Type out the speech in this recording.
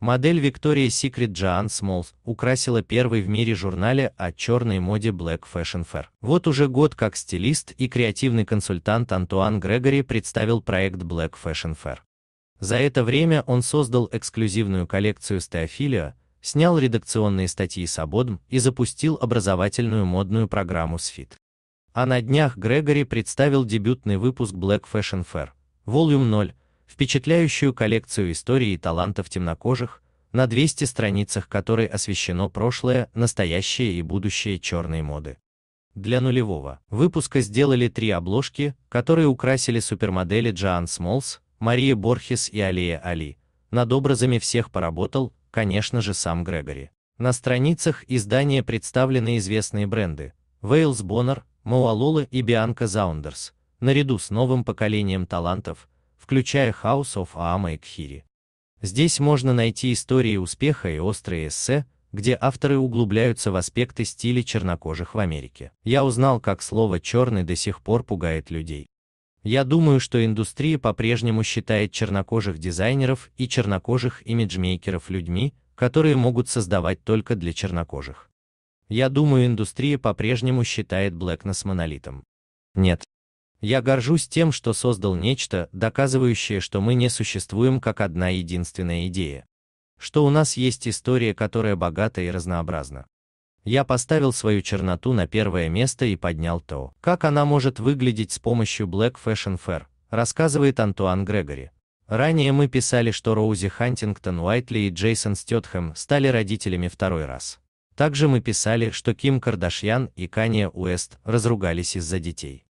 Модель Victoria's Secret Джоан Smalls украсила первый в мире журнале о черной моде Black Fashion Fair. Вот уже год как стилист и креативный консультант Антуан Грегори представил проект Black Fashion Fair. За это время он создал эксклюзивную коллекцию Стеофилио, снял редакционные статьи с Абодм и запустил образовательную модную программу SFIT. А на днях Грегори представил дебютный выпуск Black Fashion Fair, Volume 0, впечатляющую коллекцию истории и талантов темнокожих, на 200 страницах которой освещено прошлое, настоящее и будущее черной моды. Для нулевого выпуска сделали три обложки, которые украсили супермодели Джоан Смолс, Мария Борхес и Алия Али. Над образами всех поработал, конечно же, сам Грегори. На страницах издания представлены известные бренды Вейлс Боннер, Мауалола и Бианка Заундерс, наряду с новым поколением талантов, включая House of Aama и Кхири. Здесь можно найти истории успеха и острые эссе, где авторы углубляются в аспекты стиля чернокожих в Америке. Я узнал, как слово «черный» до сих пор пугает людей. Я думаю, что индустрия по-прежнему считает чернокожих дизайнеров и чернокожих имиджмейкеров людьми, которые могут создавать только для чернокожих. Я думаю, индустрия по-прежнему считает Блэкнесс монолитом. Нет. Я горжусь тем, что создал нечто, доказывающее, что мы не существуем как одна единственная идея. Что у нас есть история, которая богата и разнообразна. Я поставил свою черноту на первое место и поднял то, как она может выглядеть с помощью Black Fashion Fair, рассказывает Антуан Грегори. Ранее мы писали, что Роузи Хантингтон Уайтли и Джейсон Стетхэм стали родителями второй раз. Также мы писали, что Ким Кардашьян и Канье Уэст разругались из-за детей.